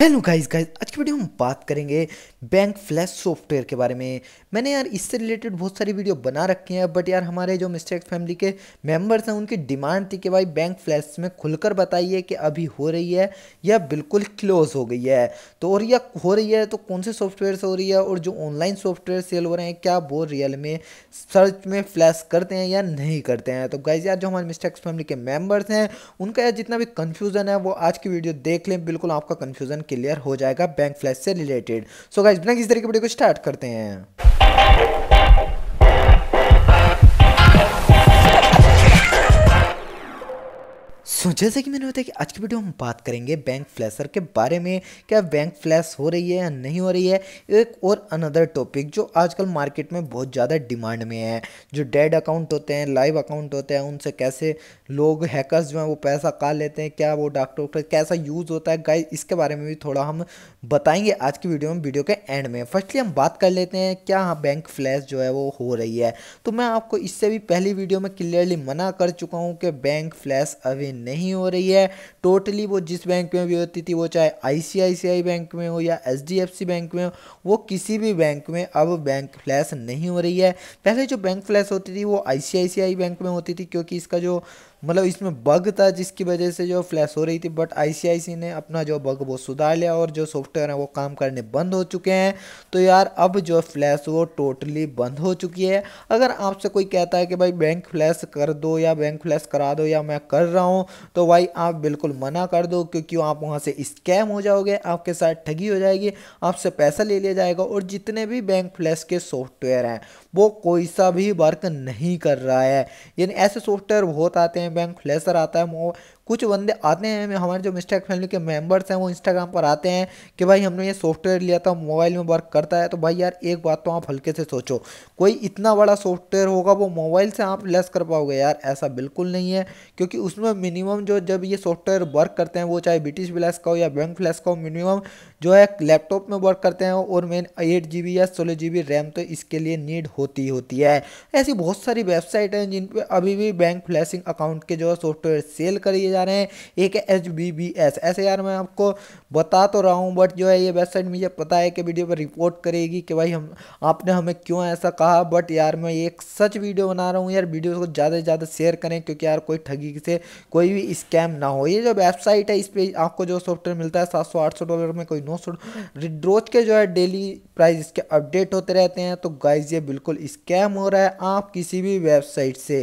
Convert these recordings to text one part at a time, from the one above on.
hello guys guys आज की video हम बात करेंगे बैंक फ्लैश सॉफ्टवेयर के बारे में मैंने यार इससे रिलेटेड बहुत सारी वीडियो बना रखी हैं बट यार हमारे जो मिस्टेक फैमिली के मेंबर्स हैं उनकी डिमांड थी कि भाई बैंक फ्लैश में खुलकर बताइए कि अभी हो रही है या बिल्कुल क्लोज हो गई है तो और यह हो रही है तो कौन से सॉफ्टवेयर से हो रही है और जो ऑनलाइन सॉफ्टवेयर सेल हो रहे हैं क्या वो रियल में सर्च में फ्लैश करते हैं या नहीं करते हैं तो गाइज यार जो हमारे मिस्टेक फैमिली के मेम्बर्स हैं उनका यार जितना भी कन्फ्यूज़न है वो आज की वीडियो देख लें बिल्कुल आपका कन्फ्यूज़न क्लियर हो जाएगा बैंक फ्लैश से रिलेटेड सो गाइज बिना किस तरीके वीडियो को स्टार्ट करते हैं सो so, जैसे कि मैंने बताया कि आज की वीडियो हम बात करेंगे बैंक फ्लैशर के बारे में क्या बैंक फ्लैश हो रही है या नहीं हो रही है एक और अनदर टॉपिक जो आजकल मार्केट में बहुत ज़्यादा डिमांड में है जो डेड अकाउंट होते हैं लाइव अकाउंट होते हैं उनसे कैसे लोग हैकर्स जो हैं वो पैसा का लेते हैं क्या वो डॉक्टर वॉक्टर कैसा यूज़ होता है गाइज इसके बारे में भी थोड़ा हम बताएंगे आज की वीडियो में वीडियो के एंड में फर्स्टली हम बात कर लेते हैं क्या बैंक फ्लैश जो है वो हो रही है तो मैं आपको इससे भी पहली वीडियो में क्लियरली मना कर चुका हूँ कि बैंक फ्लैश अभी नहीं हो रही है टोटली वो जिस बैंक में भी होती थी वो चाहे आईसीआईसीआई बैंक में हो या एचडीएफसी बैंक में हो वो किसी भी बैंक में अब बैंक फ्लैश नहीं हो रही है पहले जो बैंक फ्लैश होती थी वो आईसीआईसीआई बैंक में होती थी क्योंकि इसका जो मतलब इसमें बग था जिसकी वजह से जो फ्लैश हो रही थी बट आईसीआईसी ने अपना जो बग वो सुधार लिया और जो सॉफ्टवेयर है वो काम करने बंद हो चुके हैं तो यार अब जो फ्लैश वो टोटली बंद हो चुकी है अगर आपसे कोई कहता है कि भाई बैंक फ्लैश कर दो या बैंक फ्लैश करा दो या मैं कर रहा हूँ तो भाई आप बिल्कुल मना कर दो क्योंकि आप वहाँ से स्कैम हो जाओगे आपके साथ ठगी हो जाएगी आपसे पैसा ले लिया जाएगा और जितने भी बैंक फ्लैश के सॉफ्टवेयर हैं वो कोई सा भी वर्क नहीं कर रहा है यानी ऐसे सॉफ्टवेयर बहुत आते हैं बैंक फ्लैशर आता है कुछ बंदे आते हैं हमारे जो मिस्टेक फैमिली के मेम्बर्स हैं वो इंस्टाग्राम पर आते हैं कि भाई हमने ये सॉफ्टवेयर लिया था मोबाइल में वर्क करता है तो भाई यार एक बात तो आप हल्के से सोचो कोई इतना बड़ा सॉफ्टवेयर होगा वो मोबाइल से आप लेस कर पाओगे यार ऐसा बिल्कुल नहीं है क्योंकि उसमें मिनिमम जो जब ये सॉफ्टवेयर वर्क करते हैं वो चाहे ब्रिटिश फ्लैश का हो या बैंक फ्लैश का हो मिनिमम जो है लैपटॉप में वर्क करते हैं और मेन एट जी या सोलह जी रैम तो इसके लिए नीड होती होती है ऐसी बहुत सारी वेबसाइट हैं जिन पर अभी भी बैंक फ्लैशिंग अकाउंट के जो है सॉफ्टवेयर सेल करिए जा रहे हैं एक है एच बी बी एस ऐसे यार मैं आपको बता तो रहा हूँ बट जो है ये वेबसाइट मुझे पता है कि वीडियो पर रिपोर्ट करेगी कि भाई हम आपने हमें क्यों ऐसा कहा बट यार मैं एक सच वीडियो बना रहा हूँ यार वीडियो को ज़्यादा से ज़्यादा शेयर करें क्योंकि यार कोई ठगी से कोई भी स्कैम ना हो ये जो वेबसाइट है इस पर आपको जो सॉफ्टवेयर मिलता है सात सौ आठ सौ डॉलर में कोई नौ सौ रोज के जो है डेली प्राइस इसके अपडेट होते रहते हैं तो गाइज ये बिल्कुल स्कैम हो रहा है आप किसी भी वेबसाइट से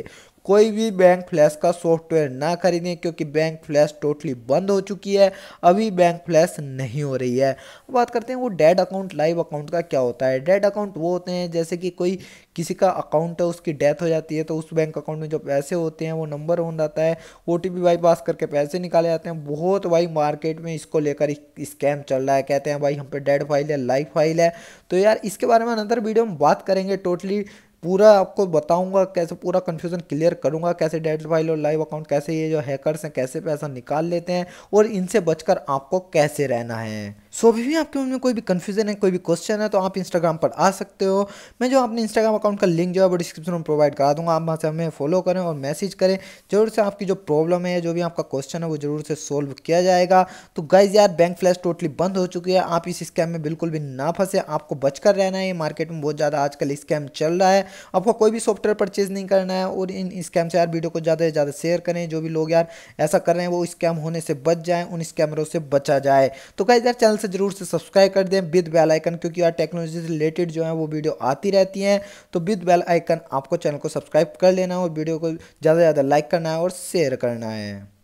कोई भी बैंक फ्लैश का सॉफ्टवेयर ना खरीदें क्योंकि बैंक फ्लैश टोटली बंद हो चुकी है अभी बैंक फ्लैश नहीं हो रही है बात करते हैं वो डेड अकाउंट लाइव अकाउंट का क्या होता है डेड अकाउंट वो होते हैं जैसे कि कोई किसी का अकाउंट है उसकी डेथ हो जाती है तो उस बैंक अकाउंट में जो पैसे होते हैं वो नंबर ऑन रहता है ओ टी करके पैसे निकाले जाते हैं बहुत भाई मार्केट में इसको लेकर स्कैम चल रहा है कहते हैं भाई हम पे डेड फाइल है लाइव फाइल है तो यार इसके बारे में अनदर वीडियो में बात करेंगे टोटली पूरा आपको बताऊंगा कैसे पूरा कन्फ्यूजन क्लियर करूंगा कैसे डेट फाइल और लाइव अकाउंट कैसे ये जो हैकर्स हैं कैसे पैसा निकाल लेते हैं और इनसे बचकर आपको कैसे रहना है सो अभी भी आपके मन में कोई भी कन्फ्यूजन है कोई भी क्वेश्चन है तो आप इंस्टाग्राम पर आ सकते हो मैं जो अपने इंस्टाग्राम अकाउंट का लिंक जो है वो डिस्क्रिप्शन में प्रोवाइड करा दूँगा आप वहाँ से हमें फॉलो करें और मैसेज करें जरूर से आपकी जो प्रॉब्लम है जो भी आपका क्वेश्चन है वो जरूर से सोल्व किया जाएगा तो गाइज यार बैंक फ्लैश टोटली बंद हो चुकी है आप इस स्कैम में बिल्कुल भी ना फंसे आपको बचकर रहना है मार्केट में बहुत ज़्यादा आजकल स्कैम चल रहा है आपको कोई भी सॉफ्टवेयर परचेज नहीं करना है और इन स्कैम से यार वीडियो को ज़्यादा से ज़्यादा शेयर करें जो भी लोग यार ऐसा कर रहे हैं वो स्कैम होने से बच जाएँ उन स्कैमरों से बचा जाए तो गाइज यार चैनल से ज़रूर से सब्सक्राइब कर दें विद बेल आइकन क्योंकि यार टेक्नोलॉजी से रिलेटेड जो है वो वीडियो आती रहती हैं तो विद बेल आइकन आपको चैनल को सब्सक्राइब कर लेना है और वीडियो को ज़्यादा से ज़्यादा लाइक करना है और शेयर करना है